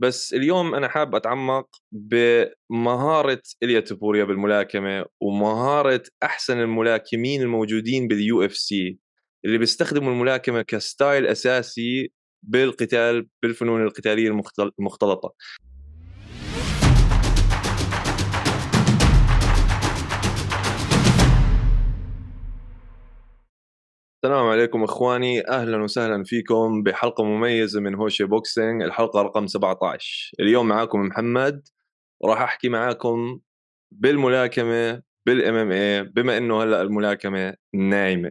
بس اليوم انا حاب اتعمق بمهاره اليا تبوريا بالملاكمه ومهاره احسن الملاكمين الموجودين باليو اف سي اللي بيستخدموا الملاكمه كستايل اساسي بالقتال بالفنون القتاليه المختلطه السلام عليكم اخواني اهلا وسهلا فيكم بحلقه مميزه من هوشي بوكسينج الحلقه رقم 17 اليوم معاكم محمد وراح احكي معاكم بالملاكمه بالام ام اي بما انه هلا الملاكمه نايمه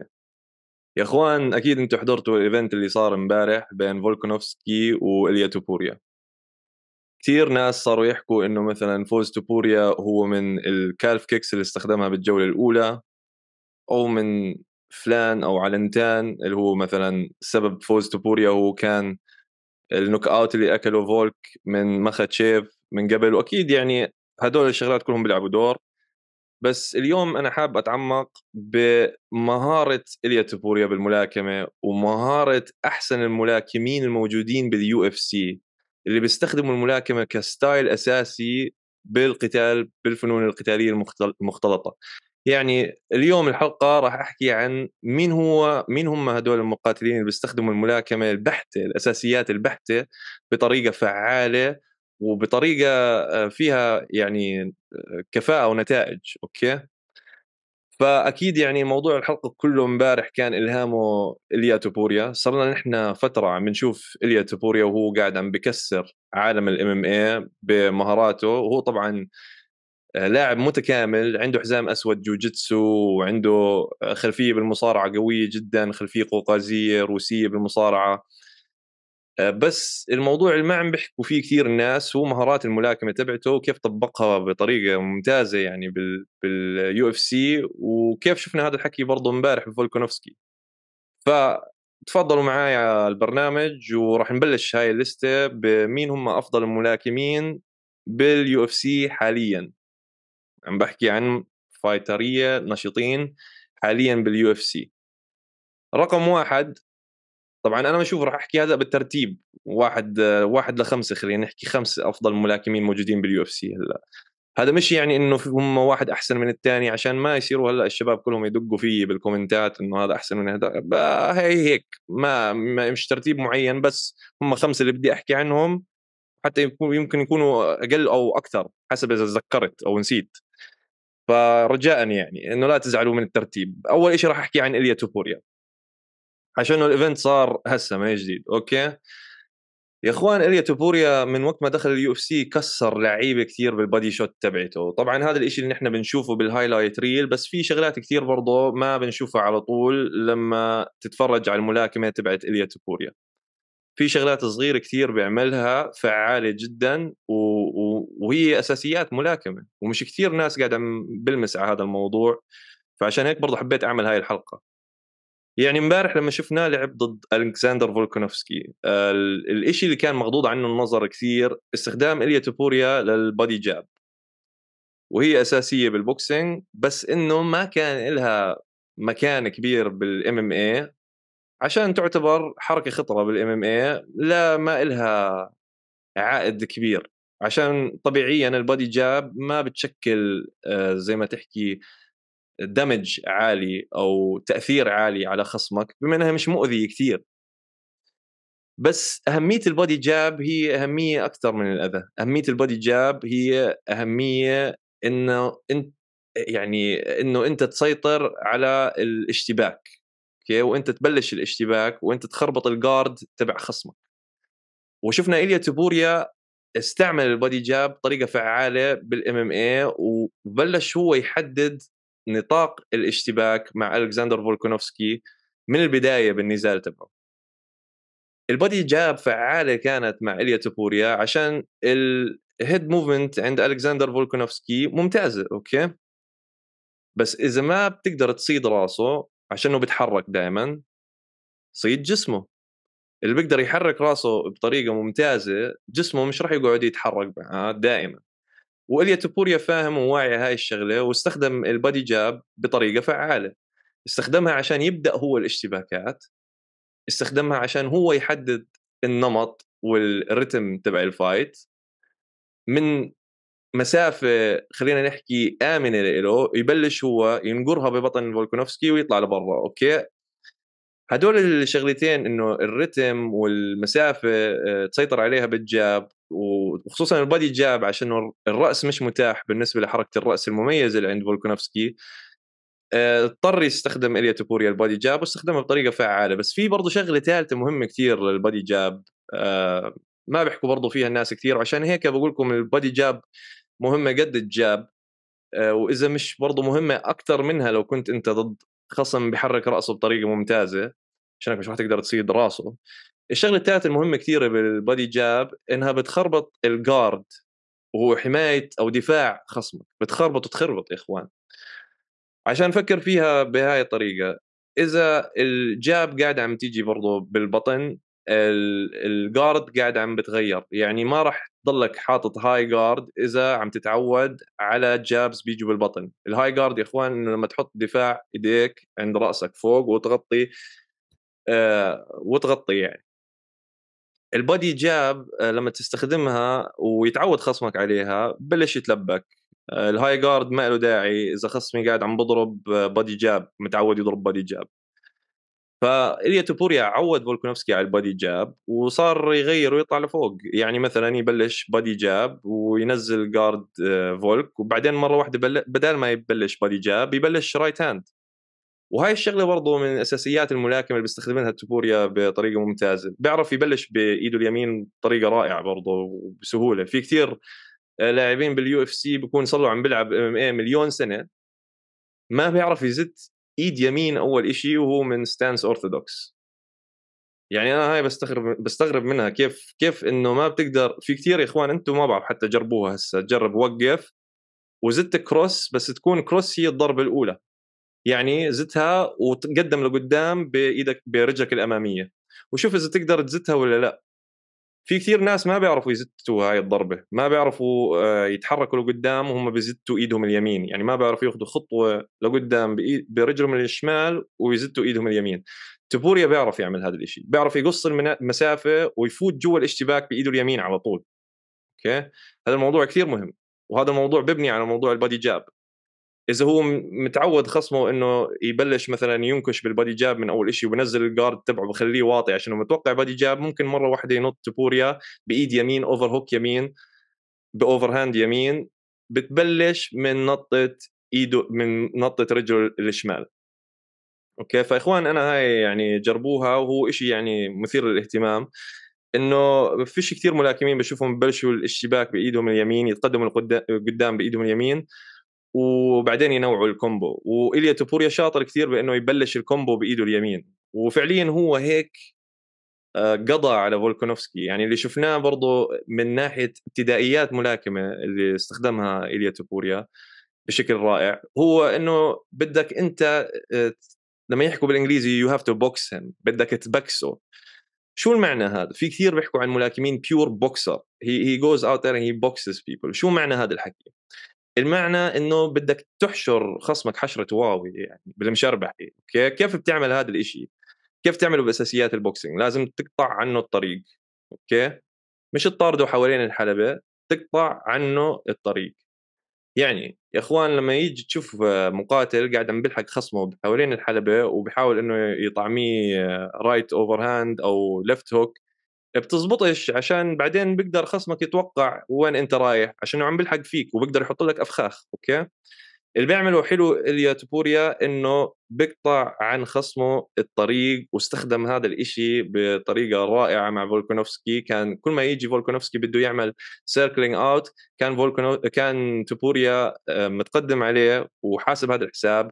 يا اخوان اكيد انتم حضرتوا الايفنت اللي صار امبارح بين فولكنوفسكي واليا توبوريا كثير ناس صاروا يحكوا انه مثلا فوز توبوريا هو من الكالف كيكس اللي استخدمها بالجوله الاولى او من فلان او علنتان اللي هو مثلا سبب فوز توبوريا هو كان النوك اوت اللي اكله فولك من مخاتشيف من قبل واكيد يعني هدول الشغلات كلهم بيلعبوا دور بس اليوم انا حاب اتعمق بمهاره اليا توبوريا بالملاكمه ومهاره احسن الملاكمين الموجودين باليو اف سي اللي بيستخدموا الملاكمه كستايل اساسي بالقتال بالفنون القتاليه المختلطه يعني اليوم الحلقه راح احكي عن مين هو مين هم هدول المقاتلين اللي بيستخدموا الملاكمه البحته الاساسيات البحته بطريقه فعاله وبطريقه آه، فيها يعني آه، كفاءه ونتائج اوكي فاكيد يعني موضوع الحلقه كله امبارح كان الهامه اليا توبوريا صرنا نحن فتره عم نشوف اليا توبوريا وهو قاعد عم بكسر عالم الام ام اي بمهاراته وهو طبعا آه، لاعب متكامل عنده حزام اسود جوجيتسو وعنده آه، خلفيه بالمصارعه قويه جدا خلفيه قوقازيه روسيه بالمصارعه آه، بس الموضوع اللي ما عم بيحكوا فيه كثير الناس هو مهارات الملاكمه تبعته وكيف طبقها بطريقه ممتازه يعني باليو اف سي وكيف شفنا هذا الحكي برضه امبارح بفولكونوفسكي فتفضلوا معي على البرنامج وراح نبلش هاي الليسته بمين هم افضل الملاكمين باليو اف سي حاليا عم بحكي عن فايتريه نشيطين حاليا باليو اف سي رقم واحد طبعا انا بشوف راح احكي هذا بالترتيب واحد واحد لخمسه خلينا نحكي خمسه افضل ملاكمين موجودين باليو اف سي هلا هذا مش يعني انه هم واحد احسن من الثاني عشان ما يصيروا هلا الشباب كلهم يدقوا في بالكومنتات انه هذا احسن من هذا هي هيك ما مش ترتيب معين بس هم خمسه اللي بدي احكي عنهم حتى يمكن يكونوا اقل او اكثر حسب اذا تذكرت او نسيت فرجاء يعني انه لا تزعلوا من الترتيب اول شيء راح احكي عن اليا توبوريا عشان الايفنت صار هسه ما جديد اوكي يا اخوان اليا توبوريا من وقت ما دخل اليو اف سي كسر لعيبه كثير بالبادي شوت تبعته طبعا هذا الشيء اللي نحن بنشوفه بالهايلايت ريل بس في شغلات كثير برضه ما بنشوفها على طول لما تتفرج على الملاكمه تبعت اليا توبوريا في شغلات صغيره كثير بيعملها فعاله جدا و... و... وهي اساسيات ملاكمه ومش كثير ناس قاعده بلمس على هذا الموضوع فعشان هيك برضه حبيت اعمل هاي الحلقه يعني امبارح لما شفناه لعب ضد الكساندر فولكنوفسكي الشيء آه، اللي كان مغضوض عنه النظر كثير استخدام اليا توبوريا للبادي جاب وهي اساسيه بالبوكسينج بس انه ما كان لها مكان كبير بالام ام اي عشان تعتبر حركه خطره بالام ام اي لا ما إلها عائد كبير عشان طبيعيا البادي جاب ما بتشكل آه، زي ما تحكي دمج عالي او تاثير عالي على خصمك بما انها مش مؤذيه كثير بس اهميه البادي جاب هي اهميه اكثر من الاذى اهميه البادي جاب هي اهميه انه انت يعني انه انت تسيطر على الاشتباك اوكي وانت تبلش الاشتباك وانت تخربط الجارد تبع خصمك وشفنا ايليا تبوريا استعمل البادي جاب بطريقه فعاله بالام ام اي وبلش هو يحدد نطاق الاشتباك مع الكسندر فولكونوفسكي من البدايه بالنزال تبعه البادي جاب فعاله كانت مع اليا تبوريا عشان الهيد موفمنت عند الكسندر فولكونوفسكي ممتازه اوكي بس اذا ما بتقدر تصيد راسه عشان انه بيتحرك دائما صيد جسمه اللي بيقدر يحرك راسه بطريقه ممتازه جسمه مش راح يقعد يتحرك معاه دائما واليا تبوريا فاهم وواعي هاي الشغله واستخدم البادي جاب بطريقه فعاله استخدمها عشان يبدا هو الاشتباكات استخدمها عشان هو يحدد النمط والرتم تبع الفايت من مسافه خلينا نحكي امنه له يبلش هو ينقرها ببطن فولكنوفسكي ويطلع لبرا اوكي هدول الشغلتين انه الرتم والمسافه آه، تسيطر عليها بالجاب وخصوصا البادي جاب عشان الراس مش متاح بالنسبه لحركه الراس المميزه اللي عند فولكنوفسكي آه، اضطر يستخدم اليا توبوريا البادي جاب واستخدمها بطريقه فعاله بس في برضه شغله ثالثه مهمه كثير للبادي جاب آه، ما بيحكوا برضه فيها الناس كثير عشان هيك بقول لكم البادي جاب مهمه قد الجاب آه، واذا مش برضه مهمه اكثر منها لو كنت انت ضد خصم بحرك راسه بطريقه ممتازه عشانك مش تقدر تصيد راسه الشغله الثالثه المهمه كثيره بالبادي جاب انها بتخربط الجارد وهو حمايه او دفاع خصمك بتخربط وتخربط يا اخوان عشان نفكر فيها بهاي الطريقه اذا الجاب قاعد عم تيجي برضه بالبطن الجارد قاعد عم بتغير يعني ما راح تضلك حاطط هاي جارد اذا عم تتعود على جابز بيجوا بالبطن الهاي جارد يا اخوان انه لما تحط دفاع ايديك عند راسك فوق وتغطي آه وتغطي يعني البادي آه، جاب لما تستخدمها ويتعود خصمك عليها بلش يتلبك آه، الهاي جارد ما له داعي اذا خصمي قاعد عم بضرب بادي جاب متعود يضرب بادي جاب فإليا توبوريا عود فولكنوفسكي على البادي جاب وصار يغير ويطلع لفوق يعني مثلا يبلش بادي جاب وينزل جارد آه، فولك وبعدين مره واحده بدل ما يبلش بادي جاب يبلش رايت هاند وهاي الشغله برضه من اساسيات الملاكمه اللي بيستخدمها توبوريا بطريقه ممتازه بيعرف يبلش بايده اليمين بطريقه رائعه برضه وبسهوله في كثير آه، لاعبين باليو اف سي بيكون صار له عم بيلعب ام ام اي مليون سنه ما بيعرف يزت ايد يمين اول شيء وهو من ستانس اورثودوكس يعني انا هاي بستغرب بستغرب منها كيف كيف انه ما بتقدر في كثير يا اخوان انتم ما بعرف حتى جربوها هسه جرب وقف وزت كروس بس تكون كروس هي الضربه الاولى يعني زتها وتقدم لقدام بايدك برجلك الاماميه وشوف اذا تقدر تزتها ولا لا في كثير ناس ما بيعرفوا يزتوا هاي الضربه ما بيعرفوا آه، يتحركوا لقدام وهم بيزتوا ايدهم اليمين يعني ما بيعرفوا ياخذوا خطوه لقدام برجلهم الشمال ويزتوا ايدهم اليمين تبوريا بيعرف يعمل هذا الشيء بيعرف يقص المسافه ويفوت جوا الاشتباك بايده اليمين على طول اوكي هذا الموضوع كثير مهم وهذا الموضوع ببني على موضوع البادي جاب اذا هو متعود خصمه انه يبلش مثلا ينكش بالبادي جاب من اول شيء وبنزل الجارد تبعه بخليه واطي عشان متوقع بادي جاب ممكن مره واحده ينط بوريا بايد يمين اوفر هوك يمين باوفر هاند يمين بتبلش من نطه ايده من نطه رجله الشمال اوكي فاخوان انا هاي يعني جربوها وهو شيء يعني مثير للاهتمام انه ما فيش كثير ملاكمين بشوفهم ببلشوا الاشتباك بايدهم اليمين يتقدموا لقدام بايدهم اليمين وبعدين ينوعوا الكومبو وإليا توبوريا شاطر كثير بأنه يبلش الكومبو بإيده اليمين وفعليا هو هيك آه، قضى على فولكونوفسكي يعني اللي شفناه برضه من ناحيه ابتدائيات ملاكمه اللي استخدمها إليا توبوريا بشكل رائع هو انه بدك انت آه، لما يحكوا بالانجليزي يو هاف تو بوكس هيم بدك تبكسه شو المعنى هذا؟ في كثير بيحكوا عن ملاكمين بيور بوكسر هي جوز اوت ذير هي بوكسز بيبل شو معنى هذا الحكي؟ المعنى انه بدك تحشر خصمك حشره واو يعني بالمشربح اوكي كيف بتعمل هذا الإشي كيف تعمله باساسيات البوكسينج لازم تقطع عنه الطريق اوكي مش تطارده حوالين الحلبه تقطع عنه الطريق يعني يا اخوان لما يجي تشوف آه، مقاتل قاعد عم بيلحق خصمه حوالين الحلبه وبحاول انه يطعميه رايت اوفر هاند او ليفت هوك بتزبطش عشان بعدين بيقدر خصمك يتوقع وين انت رايح عشان عم بيلحق فيك وبقدر يحط لك افخاخ اوكي اللي بيعمله حلو اليا تبوريا انه بيقطع عن خصمه الطريق واستخدم هذا الإشي بطريقه رائعه مع فولكونوفسكي كان كل ما يجي فولكونوفسكي بده يعمل سيركلينج اوت كان فولكونو كان تبوريا آه، متقدم عليه وحاسب هذا الحساب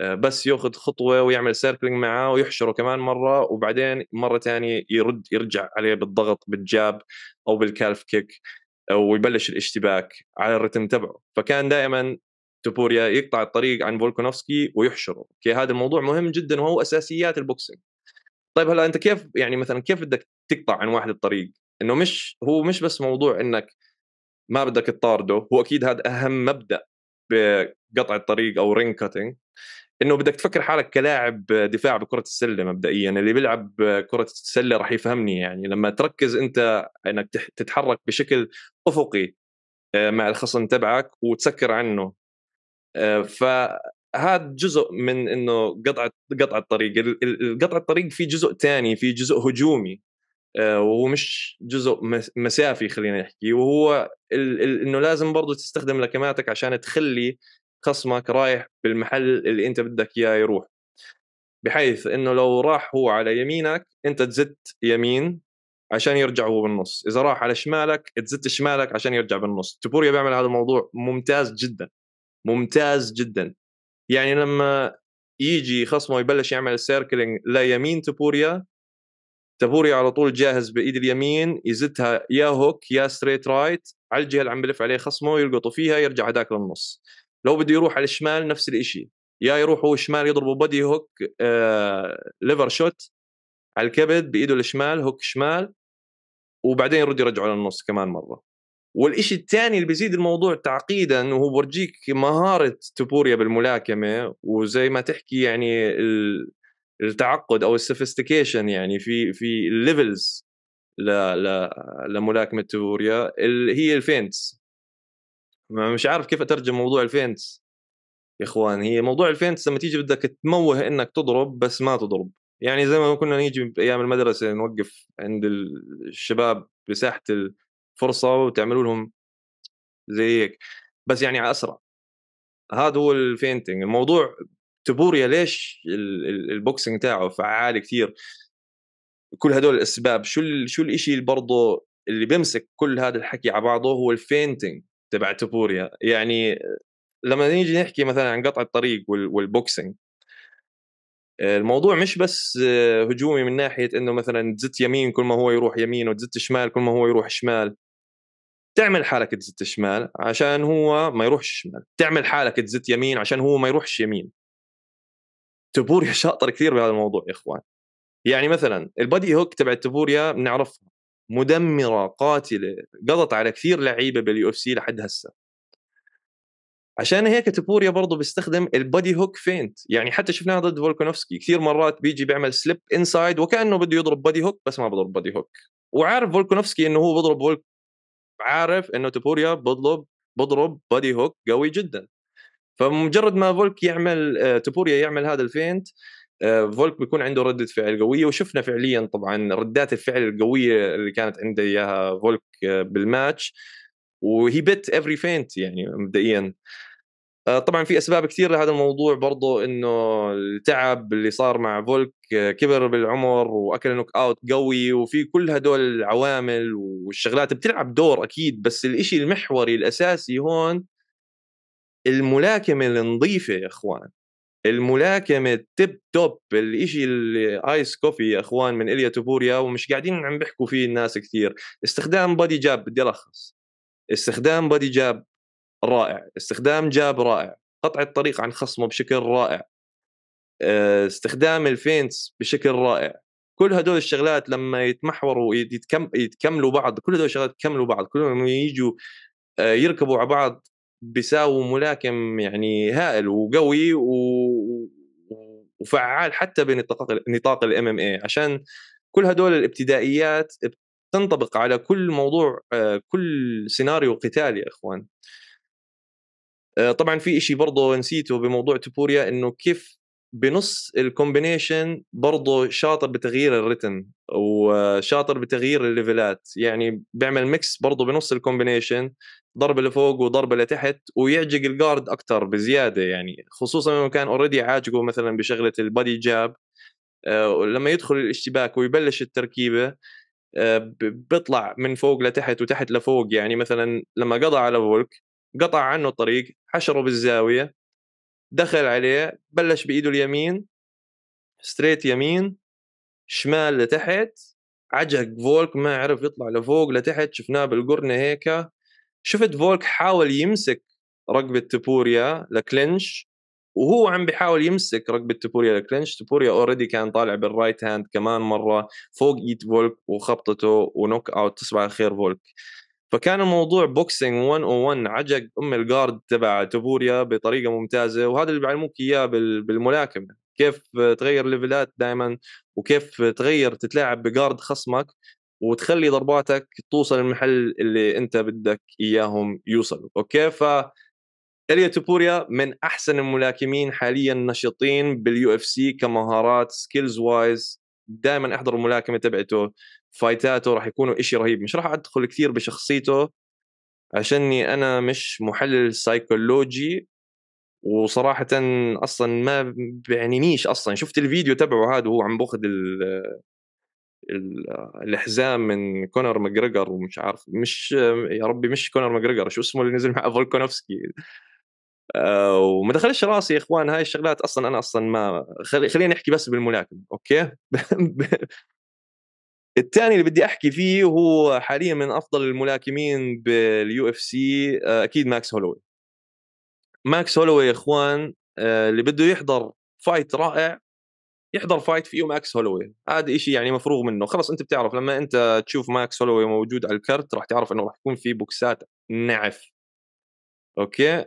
آه، بس ياخذ خطوه ويعمل سيركلينج معاه ويحشره كمان مره وبعدين مره ثانيه يرد يرجع عليه بالضغط بالجاب او بالكالف كيك ويبلش الاشتباك على الرتم تبعه فكان دائما توبوريا يقطع الطريق عن فولكونوفسكي ويحشره اوكي هذا الموضوع مهم جدا وهو اساسيات البوكسينج طيب هلا انت كيف يعني مثلا كيف بدك تقطع عن واحد الطريق انه مش هو مش بس موضوع انك ما بدك تطارده هو اكيد هذا اهم مبدا بقطع الطريق او رينج كاتنج انه بدك تفكر حالك كلاعب دفاع بكره السله مبدئيا اللي بيلعب كره السله راح يفهمني يعني لما تركز انت انك تتحرك بشكل افقي آه، مع الخصم تبعك وتسكر عنه آه، فهذا جزء من انه قطع قطع الطريق قطع الطريق في جزء ثاني في جزء هجومي آه، وهو مش جزء مسافي خلينا نحكي وهو انه لازم برضه تستخدم لكماتك عشان تخلي خصمك رايح بالمحل اللي انت بدك اياه يروح بحيث انه لو راح هو على يمينك انت تزت يمين عشان يرجع هو بالنص اذا راح على شمالك تزت شمالك عشان يرجع بالنص تبوريا بيعمل هذا الموضوع ممتاز جدا ممتاز جدا يعني لما يجي خصمه يبلش يعمل السيركلينج ليمين تبوريا تبوريا على طول جاهز بايد اليمين يزتها يا هوك يا ستريت رايت على الجهه اللي عم بلف عليه خصمه يلقطوا فيها يرجع هداك للنص لو بده يروح على الشمال نفس الشيء يا يروح هو الشمال يضربه بودي هوك آه ليفر شوت على الكبد بايده الشمال هوك شمال وبعدين يرد يرجعه للنص كمان مره والشيء الثاني اللي بيزيد الموضوع تعقيدا وهو بورجيك مهارة تبوريا بالملاكمة وزي ما تحكي يعني التعقد أو السوفيستيكيشن يعني في في الليفلز لملاكمة تبوريا اللي هي الفينتس مش عارف كيف اترجم موضوع الفينتس يا اخوان هي موضوع الفينتس لما تيجي بدك تموه انك تضرب بس ما تضرب يعني زي ما كنا نيجي بايام المدرسه نوقف عند الشباب بساحه الفرصه وتعملوا لهم زي هيك بس يعني على اسرع هذا هو الفينتنج الموضوع تبوريا ليش البوكسنج تاعه فعال كثير كل هدول الاسباب شو الـ شو الشيء اللي برضه اللي بيمسك كل هذا الحكي على بعضه هو الفينتنج تبع تبوريا يعني لما نيجي نحكي مثلا عن قطع الطريق والبوكسنج الموضوع مش بس هجومي من ناحيه انه مثلا تزت يمين كل ما هو يروح يمين وتزت شمال كل ما هو يروح شمال تعمل حالك تزت شمال عشان هو ما يروحش شمال تعمل حالك تزت يمين عشان هو ما يروحش يمين تبوريا شاطر كثير بهذا الموضوع يا اخوان يعني مثلا البادي هوك تبع تبوريا بنعرفها مدمره قاتله قضت على كثير لعيبه باليو اف سي لحد هسه عشان هيك تبوريا برضه بيستخدم البادي هوك فينت يعني حتى شفناها ضد فولكانوفسكي كثير مرات بيجي بيعمل سليب انسايد وكانه بده يضرب بادي هوك بس ما بضرب بادي هوك وعارف فولكانوفسكي انه هو بضرب فولك عارف انه تبوريا بضرب بضرب بادي هوك قوي جدا فمجرد ما فولك يعمل آه، تبوريا يعمل هذا الفينت آه، فولك بيكون عنده ردة فعل قوية وشفنا فعليا طبعا ردات الفعل القوية اللي كانت عنده اياها فولك آه، بالماتش وهي بت افري فينت يعني مبدئيا آه، طبعا في اسباب كثير لهذا الموضوع برضه انه التعب اللي صار مع فولك كبر بالعمر واكل نوك اوت قوي وفي كل هدول العوامل والشغلات بتلعب دور اكيد بس الإشي المحوري الاساسي هون الملاكمه النظيفه يا اخوان الملاكمه التب توب الإشي الايس كوفي يا اخوان من اليا توبوريا ومش قاعدين عم بيحكوا فيه الناس كثير استخدام بادي جاب بدي الخص استخدام بادي جاب رائع استخدام جاب رائع قطع الطريق عن خصمه بشكل رائع آه، استخدام الفينس بشكل رائع كل هدول الشغلات لما يتمحوروا يتكم... يتكملوا بعض كل هدول الشغلات يكملوا بعض كلهم يجوا آه، يركبوا على بعض بيساوي ملاكم يعني هائل وقوي و... وفعال حتى بنطاق نطاق الام ام اي عشان كل هدول الابتدائيات تنطبق على كل موضوع آه، كل سيناريو قتالي يا اخوان آه، طبعا في شيء برضه نسيته بموضوع تبوريا انه كيف بنص الكومبينيشن برضه شاطر بتغيير الريتم وشاطر بتغيير الليفلات يعني بيعمل ميكس برضه بنص الكومبينيشن ضربه لفوق وضربه لتحت ويعجق الجارد اكثر بزياده يعني خصوصا لما كان اوريدي عاجقه مثلا بشغله البادي آه، جاب لما يدخل الاشتباك ويبلش التركيبه آه، بيطلع من فوق لتحت وتحت لفوق يعني مثلا لما قضى على فولك قطع عنه الطريق حشره بالزاويه دخل عليه بلش بايده اليمين ستريت يمين شمال لتحت عجق فولك ما عرف يطلع لفوق لتحت شفناه بالقرنه هيك شفت فولك حاول يمسك رقبه تبوريا لكلينش وهو عم بيحاول يمسك رقبه تبوريا لكلينش تبوريا اوريدي كان طالع بالرايت هاند كمان مره فوق ايد فولك وخبطته ونوك اوت تصبح الخير فولك فكان الموضوع بوكسينج 101 عجق ام الجارد تبع تبوريا بطريقه ممتازه وهذا اللي بيعلموك اياه بالملاكمه كيف تغير ليفلات دائما وكيف تغير تتلاعب بجارد خصمك وتخلي ضرباتك توصل المحل اللي انت بدك اياهم يوصلوا اوكي ف إليا توبوريا من احسن الملاكمين حاليا نشطين باليو اف سي كمهارات سكيلز وايز دائما احضر الملاكمه تبعته فايتاته راح يكونوا إشي رهيب مش راح ادخل كثير بشخصيته عشاني انا مش محلل سايكولوجي وصراحة اصلا ما بعنينيش اصلا شفت الفيديو تبعه هذا وهو عم باخذ الحزام من كونر ماجريجر ومش عارف مش يا ربي مش كونر ماجريجر شو اسمه اللي نزل مع فولكونوفسكي آه، وما دخلش راسي يا اخوان هاي الشغلات اصلا انا اصلا ما خلينا خليني احكي بس بالملاكمه اوكي الثاني اللي بدي احكي فيه هو حاليا من افضل الملاكمين باليو اف سي آه، اكيد ماكس هولوي ماكس هولوي يا اخوان آه، اللي بده يحضر فايت رائع يحضر فايت يوم ماكس هولوي هذا شيء يعني مفروغ منه خلاص انت بتعرف لما انت تشوف ماكس هولوي موجود على الكرت راح تعرف انه راح يكون في بوكسات نعف اوكي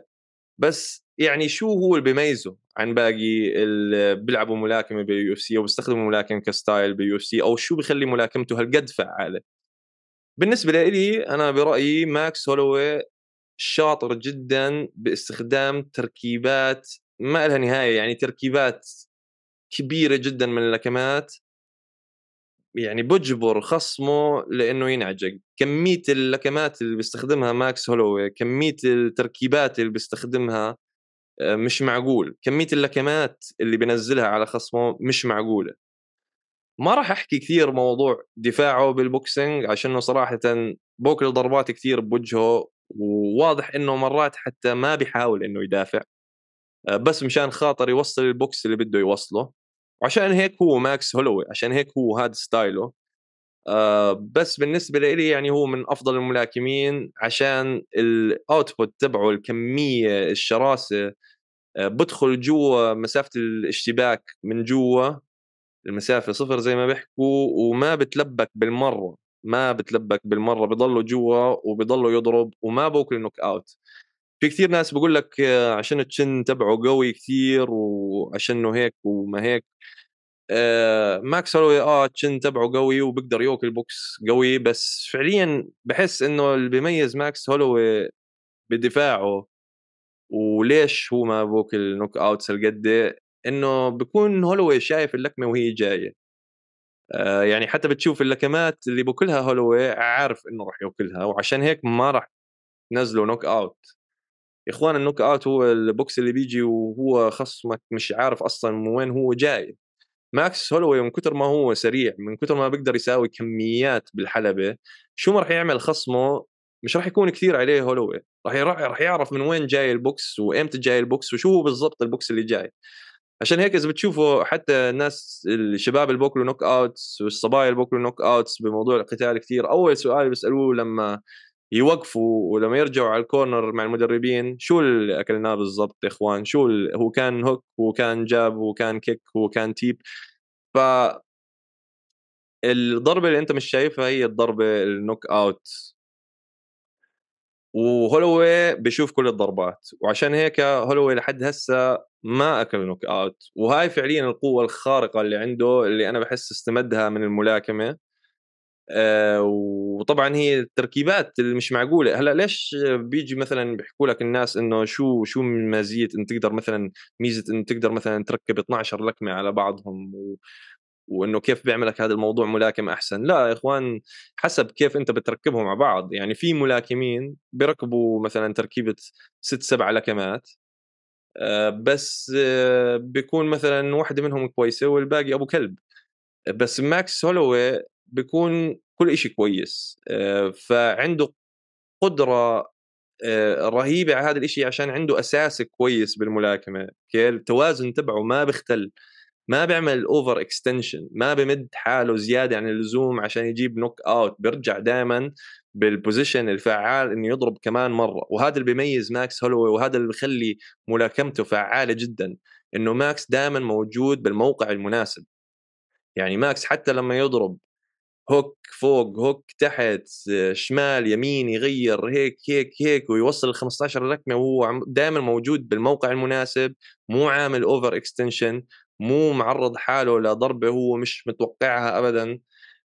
بس يعني شو هو اللي بيميزه عن باقي اللي بيلعبوا ملاكمه باليو اف سي او بيستخدموا ملاكم كستايل باليو اف سي او شو بيخلي ملاكمته هالقد فعاله بالنسبه لي انا برايي ماكس هولوي شاطر جدا باستخدام تركيبات ما لها نهايه يعني تركيبات كبيره جدا من اللكمات يعني بجبر خصمه لانه ينعجق كميه اللكمات اللي بيستخدمها ماكس هولوي كميه التركيبات اللي بيستخدمها آه، مش معقول كميه اللكمات اللي بينزلها على خصمه مش معقوله ما راح احكي كثير موضوع دفاعه بالبوكسينج عشان صراحه بوكل ضربات كثير بوجهه وواضح انه مرات حتى ما بيحاول انه يدافع آه، بس مشان خاطر يوصل البوكس اللي بده يوصله وعشان هيك هو ماكس هولوي عشان هيك هو هذا ستايله آه، بس بالنسبه لي يعني هو من افضل الملاكمين عشان الاوتبوت تبعه الكميه الشراسه آه، بدخل جوا مسافه الاشتباك من جوا المسافه صفر زي ما بيحكوا وما بتلبك بالمره ما بتلبك بالمره بضله جوا وبضله يضرب وما بوكل نوك اوت في كثير ناس بقول لك آه، عشان التشن تبعه قوي كثير وعشانه هيك وما هيك آه ماكس هولوي اه التشن تبعه قوي وبقدر يوكل بوكس قوي بس فعليا بحس انه اللي بيميز ماكس هولوي بدفاعه وليش هو ما بوكل نوك اوتس هالقد انه بكون هولوي شايف اللكمه وهي جايه آه يعني حتى بتشوف اللكمات اللي بوكلها هولوي عارف انه راح يوكلها وعشان هيك ما راح نزلوا نوك اوت يا اخوان النوك اوت هو البوكس اللي بيجي وهو خصمك مش عارف اصلا من وين هو جاي ماكس هولوي من كثر ما هو سريع من كثر ما بيقدر يساوي كميات بالحلبه شو ما راح يعمل خصمه مش راح يكون كثير عليه هولوي راح راح يعرف من وين جاي البوكس وامتى جاي البوكس وشو هو بالضبط البوكس اللي جاي عشان هيك اذا بتشوفوا حتى الناس الشباب اللي بوكلوا نوك اوتس والصبايا اللي بوكلوا نوك اوتس بموضوع القتال كثير اول سؤال بيسالوه لما يوقفوا ولما يرجعوا على الكورنر مع المدربين شو اللي اكلناه بالضبط يا اخوان شو هو كان هوك وكان جاب وكان كيك وكان تيب ف الضربه اللي انت مش شايفها هي الضربه النوك اوت وهولوي بيشوف كل الضربات وعشان هيك هولوي لحد هسه ما اكل نوك اوت وهاي فعليا القوه الخارقه اللي عنده اللي انا بحس استمدها من الملاكمه آه، وطبعا هي التركيبات اللي مش معقوله هلا ليش بيجي مثلا بيحكوا لك الناس انه شو شو مزيه ان تقدر مثلا ميزه ان تقدر مثلا تركب 12 لكمه على بعضهم و... وانه كيف بيعملك هذا الموضوع ملاكم احسن لا يا اخوان حسب كيف انت بتركبهم مع بعض يعني في ملاكمين بيركبوا مثلا تركيبه ست سبع لكمات آه، بس آه، بيكون مثلا واحدة منهم كويسة والباقي أبو كلب بس ماكس هولوي بيكون كل شيء كويس آه، فعنده قدره آه، رهيبه على هذا الشيء عشان عنده اساس كويس بالملاكمه التوازن تبعه ما بيختل ما بيعمل اوفر اكستنشن ما بمد حاله زياده عن اللزوم عشان يجيب نوك اوت بيرجع دائما بالبوزيشن الفعال انه يضرب كمان مره وهذا اللي بيميز ماكس هولوي وهذا اللي بخلي ملاكمته فعاله جدا انه ماكس دائما موجود بالموقع المناسب يعني ماكس حتى لما يضرب هوك فوق هوك تحت شمال يمين يغير هيك هيك هيك ويوصل ال 15 لكمه وهو دائما موجود بالموقع المناسب مو عامل اوفر اكستنشن مو معرض حاله لضربه هو مش متوقعها ابدا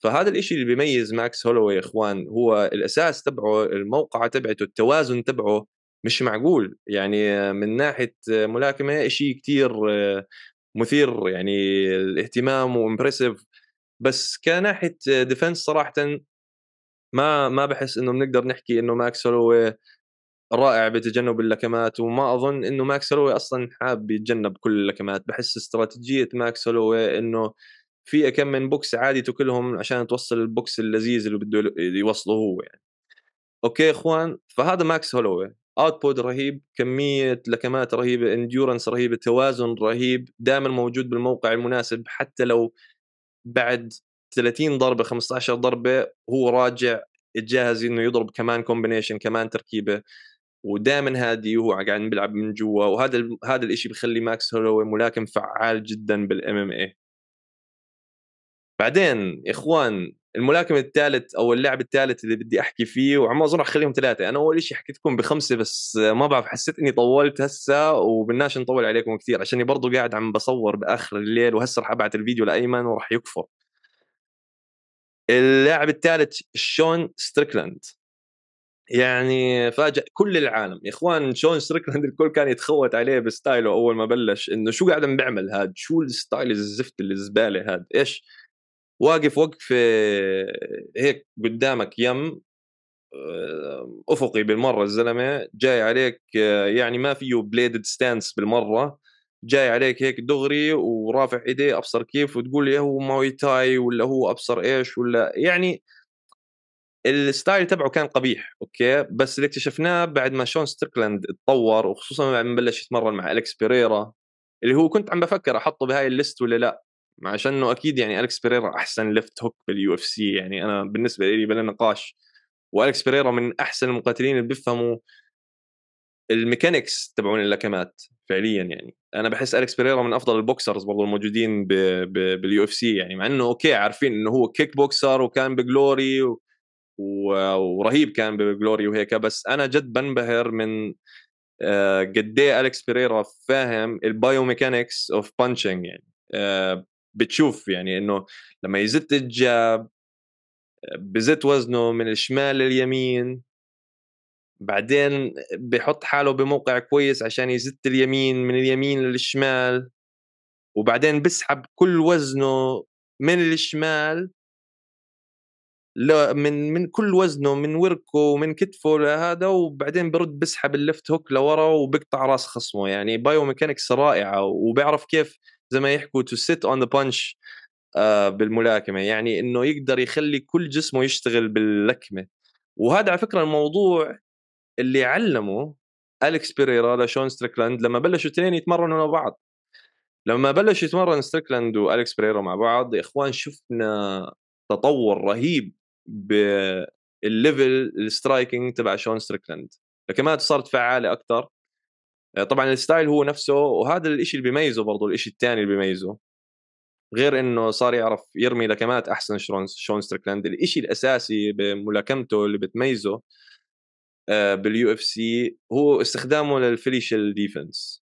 فهذا الإشي اللي بيميز ماكس هولوي يا اخوان هو الاساس تبعه الموقعه تبعته التوازن تبعه مش معقول يعني من ناحيه ملاكمه شيء كتير آه، مثير يعني الاهتمام وامبرسيف بس كناحيه ديفنس صراحه ما ما بحس انه بنقدر نحكي انه ماكس هولوي رائع بتجنب اللكمات وما اظن انه ماكس هولوي اصلا حاب يتجنب كل اللكمات بحس استراتيجيه ماكس هولوي انه في كم من بوكس عادي تكلهم عشان توصل البوكس اللذيذ اللي بده يوصله هو يعني اوكي اخوان فهذا ماكس هولوي اوتبوت رهيب كميه لكمات رهيبه انديورنس رهيبه توازن رهيب دائما موجود بالموقع المناسب حتى لو بعد 30 ضربه 15 ضربه هو راجع يتجهز انه يضرب كمان كومبينيشن كمان تركيبه ودائما هادي وهو قاعد بيلعب من جوا وهذا ال... هذا الشيء بخلي ماكس هولوي ملاكم فعال جدا بالام ام اي بعدين اخوان الملاكم الثالث او اللاعب الثالث اللي بدي احكي فيه وعم اظن اخليهم ثلاثه انا اول شيء حكيت لكم بخمسه بس ما بعرف حسيت اني طولت هسه وبدناش نطول عليكم كثير عشان برضه قاعد عم بصور باخر الليل وهسه رح ابعث الفيديو لايمن وراح يكفر اللاعب الثالث شون ستريكلاند يعني فاجأ كل العالم يا اخوان شون ستريكلاند الكل كان يتخوت عليه بستايله اول ما بلش انه شو قاعد عم بيعمل هاد شو الستايل الزفت الزباله هاد ايش واقف وقف هيك قدامك يم آه، افقي بالمره الزلمه جاي عليك آه، يعني ما فيه بليدد ستانس بالمره جاي عليك هيك دغري ورافع ايديه ابصر كيف وتقول يا هو ماوي تاي ولا هو ابصر ايش ولا يعني الستايل تبعه كان قبيح اوكي بس اللي اكتشفناه بعد ما شون ستريكلاند اتطور وخصوصا بعد ما بلش يتمرن مع الكس بيريرا اللي هو كنت عم بفكر احطه بهاي الليست ولا لا عشان انه اكيد يعني الكس بيريرا احسن ليفت هوك باليو اف سي يعني انا بالنسبه لي بلا نقاش والكس بيريرا من احسن المقاتلين اللي بيفهموا الميكانكس تبعون اللكمات فعليا يعني انا بحس الكس بيريرا من افضل البوكسرز برضه الموجودين باليو اف سي يعني مع انه اوكي عارفين انه هو كيك بوكسر وكان بجلوري و... ورهيب كان بجلوري وهيك بس انا جد بنبهر من آه، قد ايه الكس بيريرا فاهم البايوميكانكس اوف بانشنج يعني آه، بتشوف يعني انه لما يزت الجاب بزت وزنه من الشمال لليمين بعدين بحط حاله بموقع كويس عشان يزت اليمين من اليمين للشمال وبعدين بسحب كل وزنه من الشمال من من كل وزنه من وركه ومن كتفه لهذا وبعدين برد بسحب اللفت هوك لورا وبقطع راس خصمه يعني بايوميكانكس رائعه وبيعرف كيف زي ما يحكوا تو سيت اون ذا بانش بالملاكمه يعني انه يقدر يخلي كل جسمه يشتغل باللكمه وهذا على فكره الموضوع اللي علمه اليكس بيريرا لشون ستريكلاند لما بلشوا الاثنين يتمرنوا مع بعض لما بلش يتمرن ستريكلاند واليكس بيريرا مع بعض يا اخوان شفنا تطور رهيب بالليفل السترايكنج تبع شون ستريكلاند لكمات صارت فعاله اكثر آه، طبعا الستايل هو نفسه وهذا الشيء اللي بيميزه برضه الشيء الثاني اللي بيميزه غير انه صار يعرف يرمي لكمات احسن شون شون ستريكلاند الشيء الاساسي بملاكمته اللي بتميزه آه، باليو اف سي هو استخدامه للفينيشل ديفنس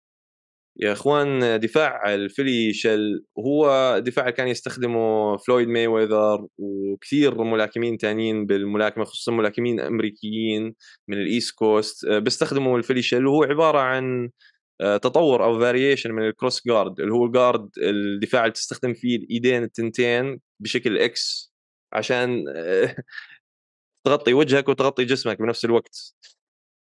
يا اخوان دفاع الفيلي شل هو دفاع اللي كان يستخدمه فلويد مايويذر وكثير ملاكمين تانيين بالملاكمه خصوصا ملاكمين امريكيين من الايست كوست آه، بيستخدموا الفيلي شل وهو عباره عن آه، تطور او فاريشن من الكروس جارد اللي هو جارد الدفاع اللي بتستخدم فيه الايدين التنتين بشكل اكس عشان آه، تغطي وجهك وتغطي جسمك بنفس الوقت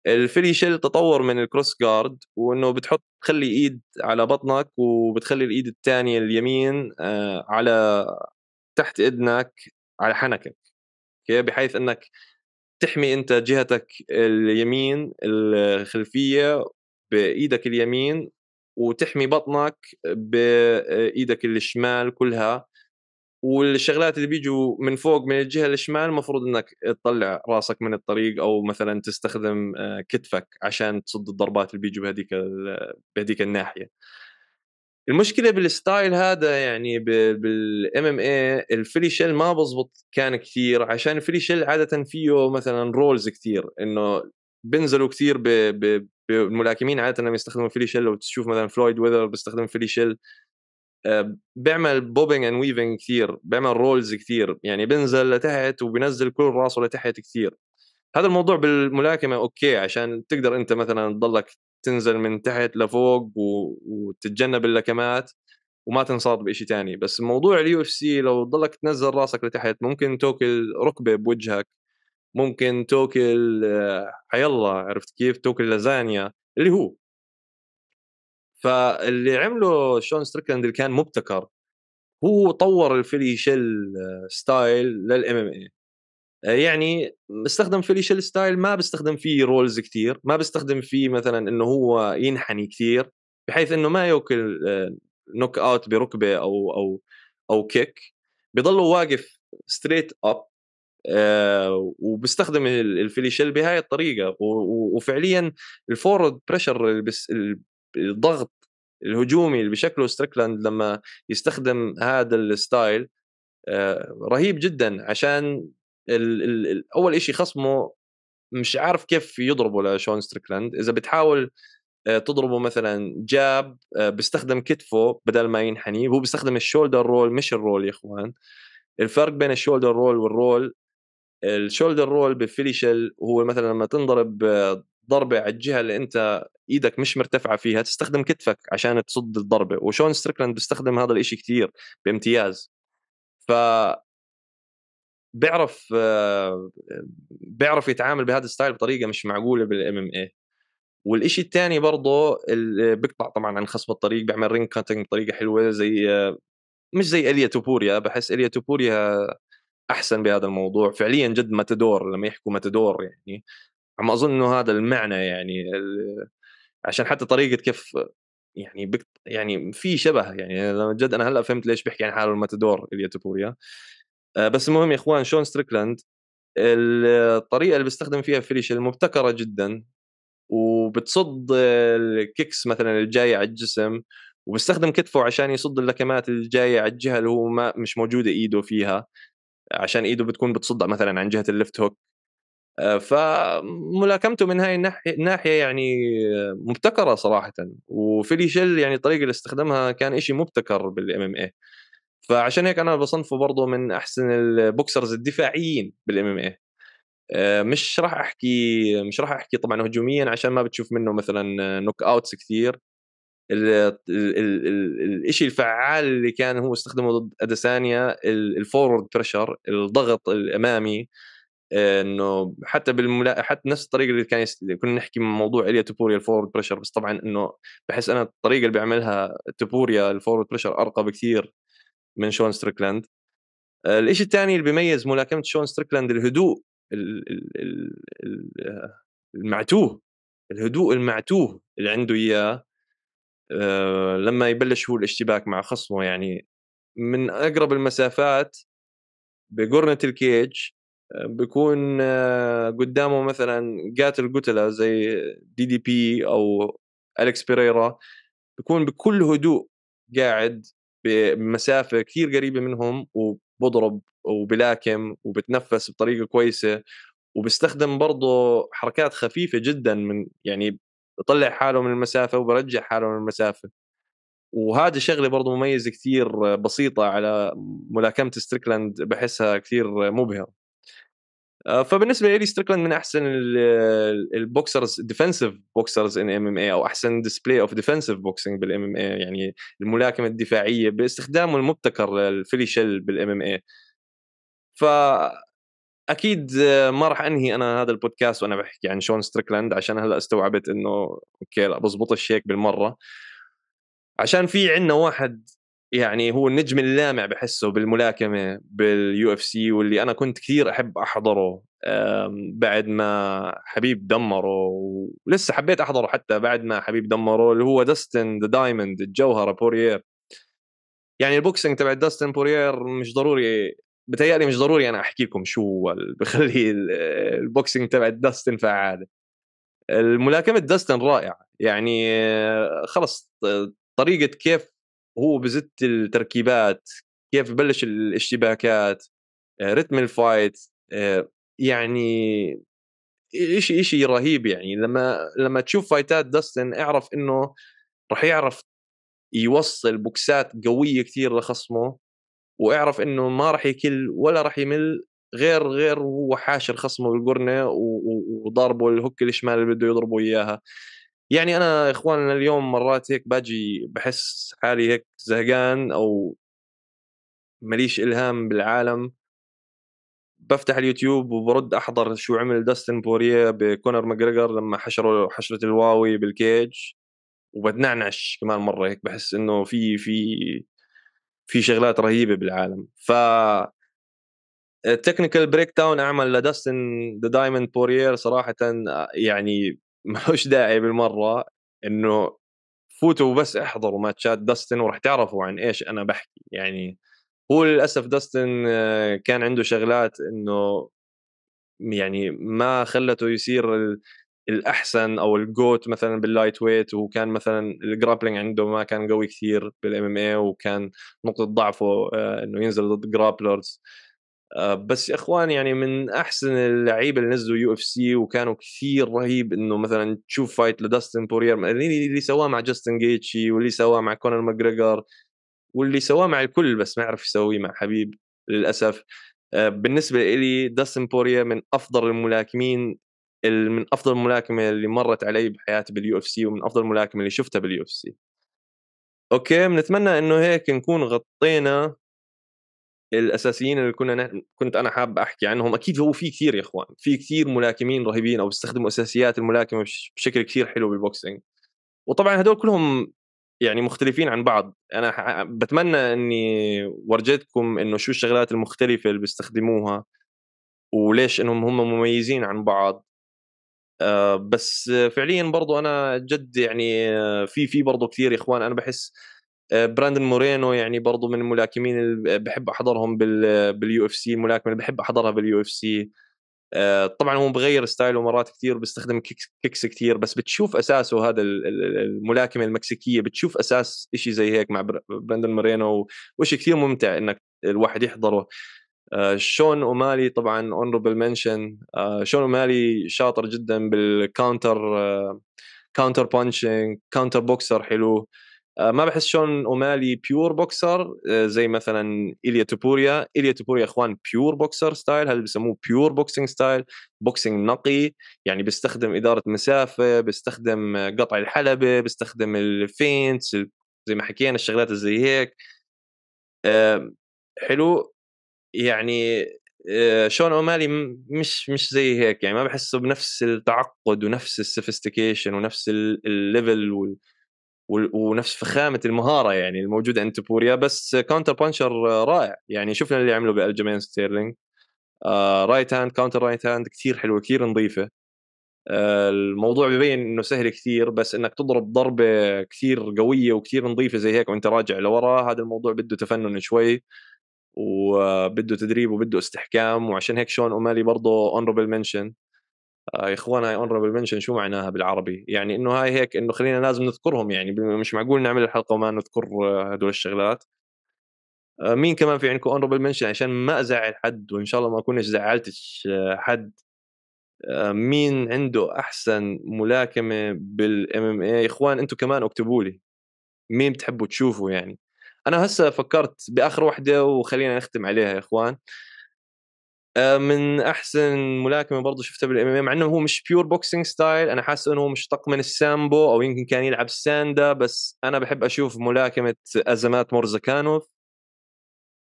الفيلي شيل تطور من الكروس جارد وانه بتحط تخلي ايد على بطنك وبتخلي الايد الثانيه اليمين آه، على تحت اذنك على حنكك اوكي بحيث انك تحمي انت جهتك اليمين الخلفيه بايدك اليمين وتحمي بطنك بايدك الشمال كلها والشغلات اللي بيجوا من فوق من الجهه الشمال المفروض انك تطلع راسك من الطريق او مثلا تستخدم آه، كتفك عشان تصد الضربات اللي بيجوا بهذيك بهذيك الناحيه المشكله بالستايل هذا يعني بالام ام اي الفيلي شيل ما بزبط كان كثير عشان الفيلي شيل عاده فيه مثلا رولز كثير انه بينزلوا كثير ب... الملاكمين عاده لما يستخدموا فيلي شيل لو تشوف مثلا فلويد ويذر بيستخدم فيلي شيل آه، بيعمل بوبينج اند ويفنج كثير بيعمل رولز كثير يعني بينزل لتحت وبينزل كل راسه لتحت كثير هذا الموضوع بالملاكمه اوكي عشان تقدر انت مثلا تضلك تنزل من تحت لفوق و... وتتجنب اللكمات وما تنصاب بشيء تاني بس موضوع اليو اف سي لو ضلك تنزل راسك لتحت ممكن توكل ركبه بوجهك ممكن توكل حيلا آه، عرفت كيف توكل لازانيا اللي هو فاللي عمله شون ستريكلاند اللي كان مبتكر هو طور الفيلي شيل ستايل للام ام اي يعني استخدم فيلي شيل ستايل ما بستخدم فيه رولز كثير ما بستخدم فيه مثلا انه هو ينحني كثير بحيث انه ما ياكل نوك آه، اوت بركبه او او او كيك بضله واقف ستريت اب أه وبستخدم الفيلي شيل بهاي الطريقه وفعليا الفورورد بريشر الضغط الهجومي اللي بشكله ستريكلاند لما يستخدم هذا الستايل آه، رهيب جدا عشان الـ الـ اول شيء خصمه مش عارف كيف يضربه لشون ستريكلاند اذا بتحاول آه، تضربه مثلا جاب آه، بيستخدم كتفه بدل ما ينحني هو بيستخدم الشولدر رول مش الرول يا اخوان الفرق بين الشولدر رول والرول الشولدر رول بفيليشل هو مثلا لما تنضرب ضربه على الجهه اللي انت ايدك مش مرتفعه فيها تستخدم كتفك عشان تصد الضربه وشون ستريكلاند بيستخدم هذا الإشي كثير بامتياز ف بيعرف بيعرف يتعامل بهذا الستايل بطريقه مش معقوله بالام ام اي والشيء الثاني برضه بيقطع طبعا عن خصم الطريق بيعمل رينج كاتنج بطريقه حلوه زي مش زي اليا توبوريا بحس اليا توبوريا احسن بهذا الموضوع فعليا جد ماتادور لما يحكوا ماتادور يعني عم اظن انه هذا المعنى يعني عشان حتى طريقه كيف يعني بكت يعني في شبه يعني جد انا هلا فهمت ليش بيحكي عن حاله الماتادور اللي تبوريا آه، بس المهم يا اخوان شون ستريكلاند الطريقه اللي بيستخدم فيها فيليش المبتكره جدا وبتصد الكيكس مثلا الجايه على الجسم وبيستخدم كتفه عشان يصد اللكمات الجايه على الجهه اللي هو ما مش موجوده ايده فيها عشان ايده بتكون بتصد مثلا عن جهه الليفت هوك فملاكمته من هاي الناحيه يعني مبتكره صراحه وفيلي شيل يعني الطريقه اللي استخدمها كان شيء مبتكر بالام ام اي فعشان هيك انا بصنفه برضه من احسن البوكسرز الدفاعيين بالام ام اي آه، مش راح احكي مش راح احكي طبعا هجوميا عشان ما بتشوف منه مثلا نوك اوتس كثير الشيء الفعال اللي كان هو استخدمه ضد اديسانيا الفورورد بريشر الضغط الامامي آه، انه حتى بالملا حتى نفس الطريقه اللي كان يست... كنا نحكي من موضوع اليا توبوريا الفورورد بريشر بس طبعا انه بحس انا الطريقه اللي بيعملها توبوريا الفورورد بريشر ارقى بكثير من شون ستريكلاند آه، الشيء الثاني اللي بيميز ملاكمه شون ستريكلاند الهدوء آه، المعتوه الهدوء المعتوه اللي عنده اياه لما يبلش هو الاشتباك مع خصمه يعني من اقرب المسافات بقرنه الكيج بيكون آه، قدامه مثلا قاتل قتله زي دي دي بي او الكس بيريرا بيكون بكل هدوء قاعد بمسافه كثير قريبه منهم وبضرب وبلاكم وبتنفس بطريقه كويسه وبستخدم برضه حركات خفيفه جدا من يعني بطلع حاله من المسافه وبرجع حاله من المسافه وهذا شغله برضه مميزه كثير بسيطه على ملاكمه ستريكلاند بحسها كثير مبهره آه، فبالنسبه لي ستريكلاند من احسن البوكسرز ديفنسيف بوكسرز ان ام ام اي او احسن ديسبلاي اوف ديفنسيف بوكسينج بالام ام اي يعني الملاكمه الدفاعيه باستخدامه المبتكر آه، الفيلي شيل بالام ام اي ف اكيد آه، ما راح انهي انا هذا البودكاست وانا بحكي عن شون ستريكلاند عشان هلا استوعبت انه اوكي لا بزبطش هيك بالمره عشان في عندنا واحد يعني هو النجم اللامع بحسه بالملاكمه باليو اف سي واللي انا كنت كثير احب احضره بعد ما حبيب دمره ولسه حبيت احضره حتى بعد ما حبيب دمره اللي هو داستن ذا دايموند الجوهره بوريير يعني البوكسنج تبع داستن بوريير مش ضروري بتهيألي مش ضروري انا احكي لكم شو هو بخلي البوكسنج تبع داستن فعال الملاكمه داستن رائعه يعني آه، خلص آه، طريقه كيف هو بزت التركيبات كيف ببلش الاشتباكات آه، رتم الفايت آه، يعني شيء شيء رهيب يعني لما لما تشوف فايتات داستن اعرف انه رح يعرف يوصل بوكسات قويه كثير لخصمه واعرف انه ما رح يكل ولا رح يمل غير غير وهو حاشر خصمه بالقرنه وضاربه الهوك الشمال اللي بده يضربه اياها يعني انا يا اخوان أنا اليوم مرات هيك باجي بحس حالي هيك زهقان او ماليش الهام بالعالم بفتح اليوتيوب وبرد احضر شو عمل داستن بوريه بكونر ماجريجر لما حشره حشره الواوي بالكيج وبتنعنش كمان مره هيك بحس انه في في في شغلات رهيبه بالعالم ف التكنيكال بريك داون اعمل لداستن ذا دايموند بورير صراحه يعني ملوش داعي بالمره انه فوتوا بس احضروا ماتشات داستن وراح تعرفوا عن ايش انا بحكي يعني هو للاسف داستن آه، كان عنده شغلات انه يعني ما خلته يصير الاحسن او الجوت مثلا باللايت ويت وكان مثلا الجرابلينج عنده ما كان قوي كثير بالام ام اي وكان نقطه ضعفه آه، انه ينزل ضد جرابلرز آه، بس يا اخوان يعني من احسن اللعيبه اللي نزلوا يو اف سي وكانوا كثير رهيب انه مثلا تشوف فايت لداستن بورير يعني اللي سواه مع جاستن جيتشي واللي سواه مع كونر ماجريجر واللي سواه مع الكل بس ما عرف يسويه مع حبيب للاسف آه، بالنسبه لي داستن بوريا من افضل الملاكمين من افضل الملاكمه اللي مرت علي بحياتي باليو اف سي ومن افضل الملاكمه اللي شفتها باليو اف سي اوكي بنتمنى انه هيك نكون غطينا الاساسيين اللي كنا كنت انا حاب احكي عنهم اكيد هو في كثير يا اخوان في كثير ملاكمين رهيبين او بيستخدموا اساسيات الملاكمه بشكل كثير حلو بالبوكسينج وطبعا هدول كلهم يعني مختلفين عن بعض انا بتمنى اني ورجيتكم انه شو الشغلات المختلفه اللي بيستخدموها وليش انهم هم مميزين عن بعض أه بس فعليا برضو انا جد يعني آه، في في برضو كثير يا اخوان انا بحس آه، براندن مورينو يعني برضو من الملاكمين اللي بحب احضرهم باليو اف سي الملاكمه اللي بحب احضرها باليو اف سي آه، طبعا هو بغير ستايله مرات كثير بيستخدم كيكس كثير بس بتشوف اساسه هذا الملاكمه المكسيكيه بتشوف اساس شيء زي هيك مع براندن مورينو وشيء كثير ممتع انك الواحد يحضره آه، شون اومالي طبعا اونربل منشن شون اومالي شاطر جدا بالكاونتر كاونتر بانشنج كاونتر بوكسر حلو آه، ما بحس شون اومالي بيور بوكسر آه، زي مثلا ايليا توبوريا ايليا توبوريا يا اخوان بيور بوكسر ستايل هذا بسموه بيور بوكسينج ستايل بوكسينج نقي يعني بيستخدم اداره مسافه بيستخدم آه، قطع الحلبه بيستخدم الفينتس زي ما حكينا الشغلات زي هيك حلو يعني شون اومالي مش مش زي هيك يعني ما بحسه بنفس التعقد ونفس السوفيستيكيشن ونفس الليفل وال ونفس فخامه المهاره يعني الموجوده عند تبوريا بس كاونتر بانشر رائع يعني شفنا اللي عمله بالجمين ستيرلينج آه رايت هاند كاونتر رايت هاند كثير حلوه كثير نظيفه آه الموضوع ببين انه سهل كثير بس انك تضرب ضربه كثير قويه وكثير نظيفه زي هيك وانت راجع لورا هذا الموضوع بده تفنن شوي وبده تدريب وبده استحكام وعشان هيك شون اومالي برضه اونربل منشن يا اخوان هاي اونربل منشن شو معناها بالعربي؟ يعني انه هاي هيك انه خلينا لازم نذكرهم يعني مش معقول نعمل الحلقه وما نذكر آه، هدول الشغلات. آه، مين كمان في عندكم اونربل منشن عشان ما ازعل حد وان شاء الله ما اكونش زعلتش آه، حد. مين عنده احسن ملاكمه بالام ام اي؟ يا اخوان انتم كمان اكتبوا لي مين بتحبوا تشوفوا يعني؟ انا هسه فكرت باخر وحده وخلينا نختم عليها يا اخوان. آه، من احسن ملاكمه برضه شفتها بالام مع انه هو مش بيور بوكسينج ستايل انا حاسس انه هو مشتق من السامبو او يمكن كان يلعب ساندا بس انا بحب اشوف ملاكمه ازمات مورزاكانوف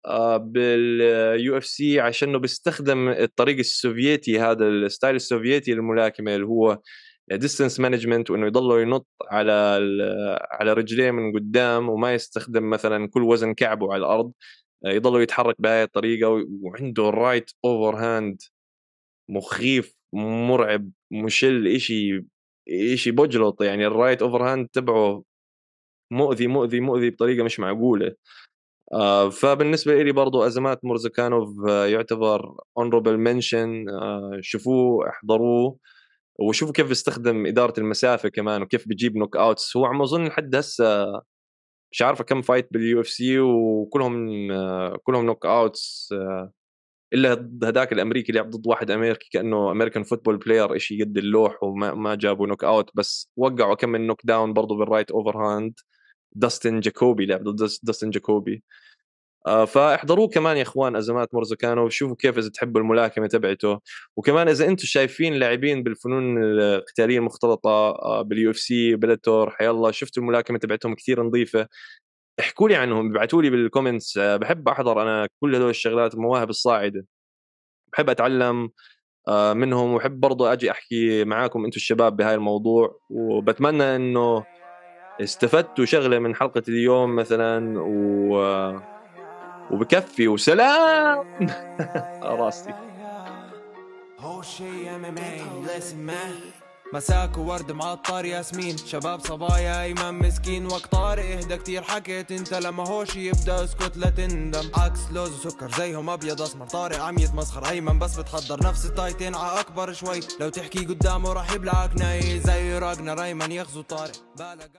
آه، باليو اف سي عشان انه بيستخدم الطريق السوفيتي هذا الستايل السوفيتي للملاكمه اللي هو ديستنس مانجمنت وانه يضله ينط على على رجليه من قدام وما يستخدم مثلا كل وزن كعبه على الارض يضل يتحرك بهاي الطريقه وعنده رايت اوفر هاند مخيف مرعب مشل إشي إشي بجلط يعني الرايت اوفر هاند تبعه مؤذي مؤذي مؤذي بطريقه مش معقوله آه، فبالنسبه لي برضه ازمات مرزكانوف يعتبر اونربل آه، منشن شوفوه احضروه وشوفوا كيف استخدم اداره المسافه كمان وكيف بجيب نوك اوتس هو عم اظن لحد هسه مش عارفه كم فايت باليو اف سي وكلهم كلهم نوك اوتس الا هذاك الامريكي لعب ضد واحد امريكي كانه امريكان فوتبول بلاير شيء قد اللوح وما ما جابوا نوك اوت بس وقعوا كم من نوك داون برضه بالرايت اوفر هاند داستن جاكوبي لعب ضد داستن جاكوبي آه، فاحضروه كمان يا اخوان ازمات مرزوكانو وشوفوا كيف اذا تحبوا الملاكمه تبعته وكمان اذا انتم شايفين لاعبين بالفنون القتاليه المختلطه آه، باليو اف سي بلاتور حيالله شفتوا الملاكمه تبعتهم كثير نظيفه احكوا لي عنهم ابعثوا لي بالكومنتس آه، بحب احضر انا كل هدول الشغلات المواهب الصاعده بحب اتعلم منهم وحب برضه اجي احكي معاكم انتم الشباب بهاي الموضوع وبتمنى انه استفدتوا شغله من حلقه اليوم مثلا و وبكفي وسلام راسي مساك وورد معطر ياسمين شباب صبايا ايمن مسكين وقت طارق اهدى كتير حكيت انت لما هوش يبدا اسكت لا تندم عكس لوز وسكر زيهم ابيض اسمر طارق عم يتمسخر ايمن بس بتحضر نفس التايتين ع اكبر شوي لو تحكي قدامه راح يبلعك ناي زي راجنا ريمان يغزو طارق